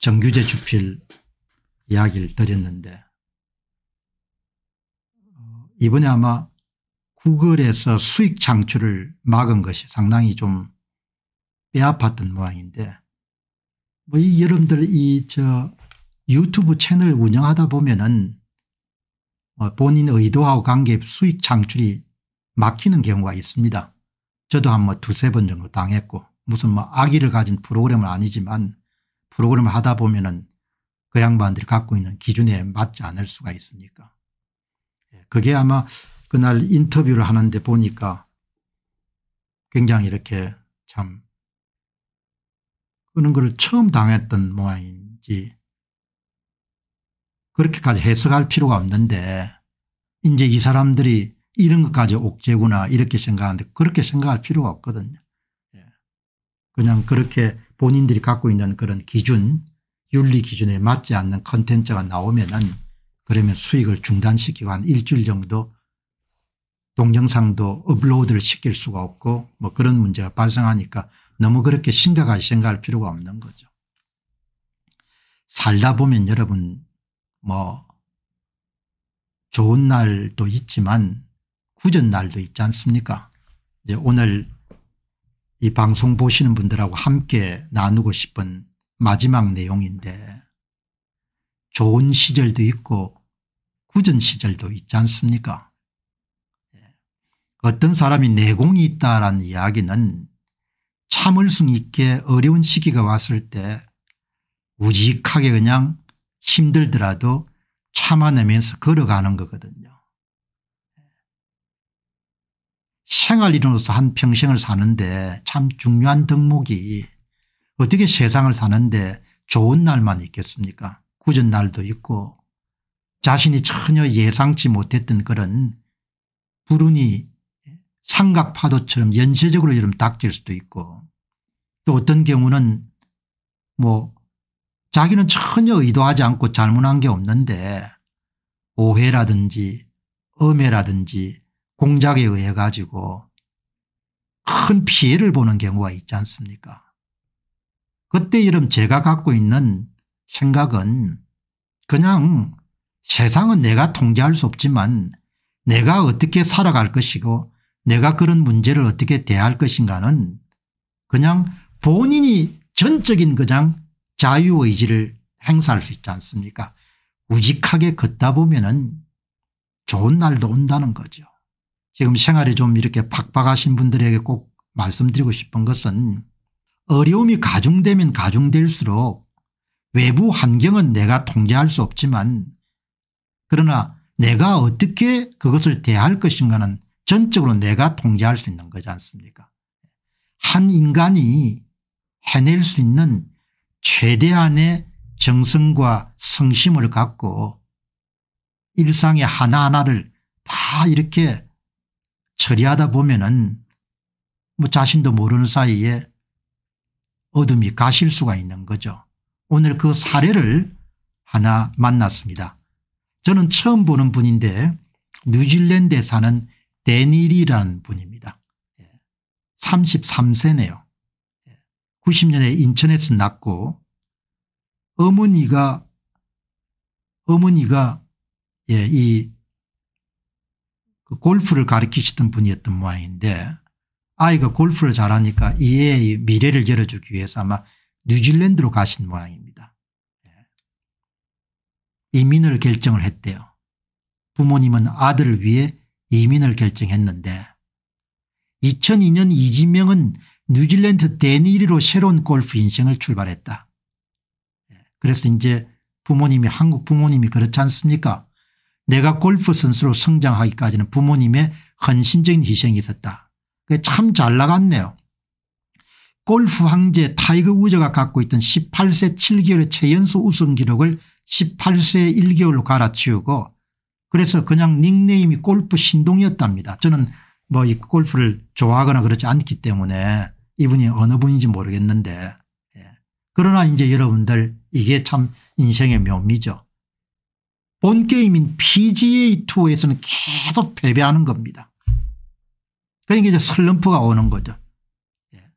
정규제 주필 이야기를 드렸는데 어, 이번에 아마 구글에서 수익 창출을 막은 것이 상당히 좀 뼈아팠던 모양인데 뭐 이 여러분들 이 저 유튜브 채널 운영하다 보면은 뭐 본인 의도하고 관계 수익 창출이 막히는 경우가 있습니다. 저도 한뭐 두세 번 정도 당했고 무슨 뭐 악의를 가진 프로그램은 아니지만 프로그램 을 하다 보면은 그 양반들이 갖고 있는 기준에 맞지 않을 수가 있으니까. 예, 그게 아마 그날 인터뷰를 하는데 보니까 굉장히 이렇게 참 그런 걸 처음 당했던 모양인지 그렇게까지 해석할 필요가 없는데 이제 이 사람들이 이런 것까지 옥죄구나 이렇게 생각하는데 그렇게 생각할 필요가 없거든요. 예, 그냥 그렇게 본인들이 갖고 있는 그런 기준 윤리 기준에 맞지 않는 컨텐츠가 나오면은 그러면 수익을 중단시키고 한 일주일 정도 동영상도 업로드를 시킬 수가 없고 뭐 그런 문제가 발생하니까 너무 그렇게 심각하게 생각할 필요가 없는 거죠. 살다 보면 여러분 뭐 좋은 날도 있지만 굳은 날도 있지 않습니까 이제 오늘 이 방송 보시는 분들하고 함께 나누고 싶은 마지막 내용인데 좋은 시절도 있고 굳은 시절도 있지 않습니까 예. 어떤 사람이 내공이 있다라는 이야기는 참을 수 있게 어려운 시기가 왔을 때 우직하게 그냥 힘들더라도 참아내면서 걸어가는 거거든요. 생활인으로서 한 평생을 사는데 참 중요한 덕목이 어떻게 세상을 사는데 좋은 날만 있겠습니까 굳은 날도 있고 자신이 전혀 예상치 못했던 그런 불운이 삼각파도처럼 연쇄적으로 이름 닥칠 수도 있고 또 어떤 경우는 뭐 자기는 전혀 의도하지 않고 잘못한 게 없는데 오해라든지 음해라든지 공작에 의해 가지고 큰 피해를 보는 경우가 있지 않습니까 그때 이름 제가 갖고 있는 생각은 그냥 세상은 내가 통제할 수 없지만 내가 어떻게 살아갈 것이고 내가 그런 문제를 어떻게 대할 것인가는 그냥 본인이 전적인 그냥 자유의지를 행사할 수 있지 않습니까 우직하게 걷다 보면 은 좋은 날도 온다는 거죠. 지금 생활이 좀 이렇게 박박하신 분들에게 꼭 말씀드리고 싶은 것은 어려움이 가중되면 가중될수록 외부 환경은 내가 통제할 수 없지만 그러나 내가 어떻게 그것을 대할 것인가는 전적으로 내가 통제할 수 있는 거지 않습니까 한 인간이 해낼 수 있는 최대한의 정성과 성심을 갖고 일상의 하나하나를 다 이렇게 처리하다 보면은 뭐 자신도 모르는 사이에 어둠이 가실 수가 있는 거죠. 오늘 그 사례를 하나 만났습니다. 저는 처음 보는 분인데 뉴질랜드에 사는 데닐이라는 분입니다. 33세네요. 예. 90년에 예. 인천에서 낳고 어머니가 어머니가 예, 이그 골프를 가르치시던 분이었던 모양인데 아이가 골프를 잘하니까 이 애의 미래를 열어주기 위해서 아마 뉴질랜드로 가신 모양입니다. 예. 이민을 결정을 했대요. 부모님은 아들을 위해 이민을 결정했는데 2002년 이지명은 뉴질랜드 데니리로 새로운 골프 인생을 출발했다. 예. 그래서 이제 부모님이 한국 부모님이 그렇지 않습니까 내가 골프 선수로 성장하기까지는 부모님의 헌신적인 희생이 있었다. 참 잘 나갔네요. 골프 황제 타이거 우즈가 갖고 있던 18세 7개월의 최연소 우승 기록을 18세 1개월로 갈아치우고 그래서 그냥 닉네임이 골프 신동이었답니다. 저는 뭐 이 골프를 좋아하거나 그러지 않기 때문에 이분이 어느 분인지 모르겠는데 예. 그러나 이제 여러분들 이게 참 인생의 묘미죠. 본 게임인 PGA2에서는 계속 패배하는 겁니다. 그러니까 이제 슬럼프가 오는 거죠. 예.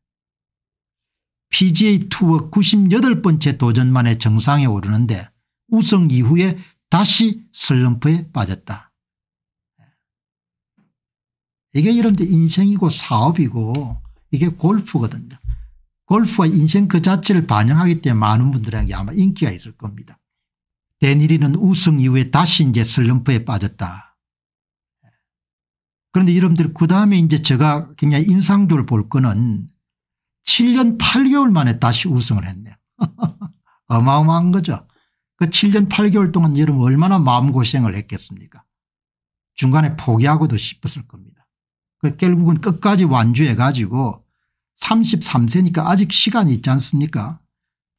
PGA 투어 98번째 도전만에 정상에 오르는데 우승 이후에 다시 슬럼프에 빠졌다. 예. 이게 여러분들 인생이고 사업이고 이게 골프거든요. 골프와 인생 그 자체를 반영하기 때문에 많은 분들에게 아마 인기가 있을 겁니다. 데니리는 우승 이후에 다시 이제 슬럼프에 빠졌다. 그런데 여러분들 그 다음에 이제 제가 굉장히 인상적으로 볼 거는 7년 8개월 만에 다시 우승을 했네요. 어마어마한 거죠. 그 7년 8개월 동안 여러분 얼마나 마음고생을 했겠습니까 중간에 포기하고도 싶었을 겁니다. 그 결국은 끝까지 완주해 가지고 33세니까 아직 시간이 있지 않습니까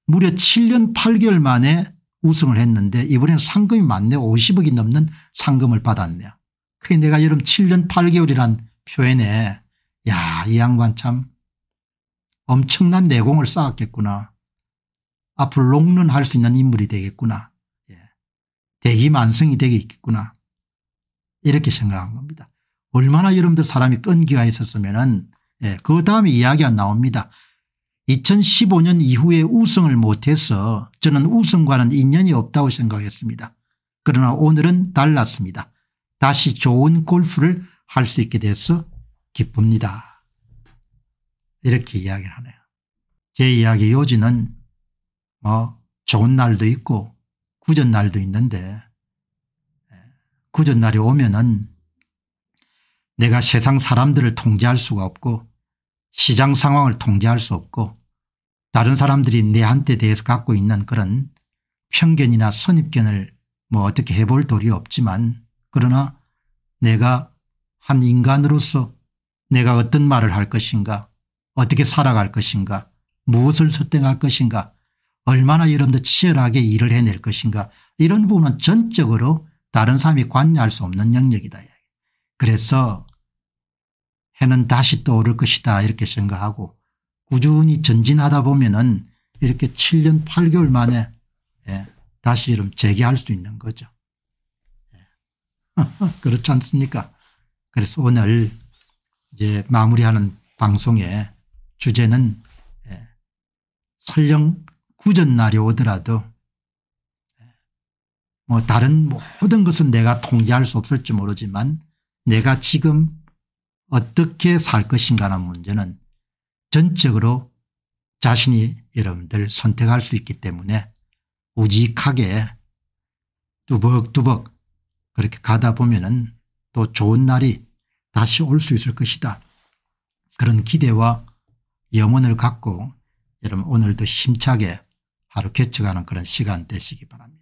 무려 7년 8개월 만에 우승을 했는데 이번에는 상금이 많네 50억이 넘는 상금을 받았네요. 그게 내가 여름 7년 8개월이란 표현에 야이 양반 참 엄청난 내공을 쌓았겠구나. 앞으로 롱런할 수 있는 인물이 되겠구나. 예. 대기만성이 되겠구나. 이렇게 생각한 겁니다. 얼마나 여러분들 사람이 끈기가 있었으면 은그 예. 그 다음에 이야기가 나옵니다. 2015년 이후에 우승을 못해서 저는 우승과는 인연이 없다고 생각했습니다. 그러나 오늘은 달랐습니다. 다시 좋은 골프를 할 수 있게 돼서 기쁩니다. 이렇게 이야기를 하네요. 제 이야기 요지는 뭐 좋은 날도 있고 굳은 날도 있는데 예, 굳은 날이 오면은 내가 세상 사람들을 통제할 수가 없고 시장 상황을 통제할 수 없고 다른 사람들이 내한테 대해서 갖고 있는 그런 편견이나 선입견을 뭐 어떻게 해볼 도리 없지만 그러나 내가 한 인간으로서 내가 어떤 말을 할 것인가 어떻게 살아갈 것인가 무엇을 선택할 것인가 얼마나 여러분들 치열하게 일을 해낼 것인가 이런 부분은 전적으로 다른 사람이 관여할 수 없는 영역이다. 그래서 해는 다시 떠오를 것이다 이렇게 생각하고 꾸준히 전진하다 보면 은 이렇게 7년 8개월 만에 예, 다시 이름 재개할 수 있는 거죠. 예. 그렇지 않습니까 그래서 오늘 이제 마무리하는 방송의 주제는 예, 설령 구전날이 오더라도 예, 뭐 다른 모든 것은 내가 통제할 수 없을지 모르지만 내가 지금 어떻게 살 것인가라는 문제는 전적으로 자신이 여러분들 선택할 수 있기 때문에 우직하게 두벅두벅 그렇게 가다 보면은 또 좋은 날이 다시 올 수 있을 것이다. 그런 기대와 염원을 갖고 여러분 오늘도 힘차게 하루 개척하는 그런 시간 되시기 바랍니다.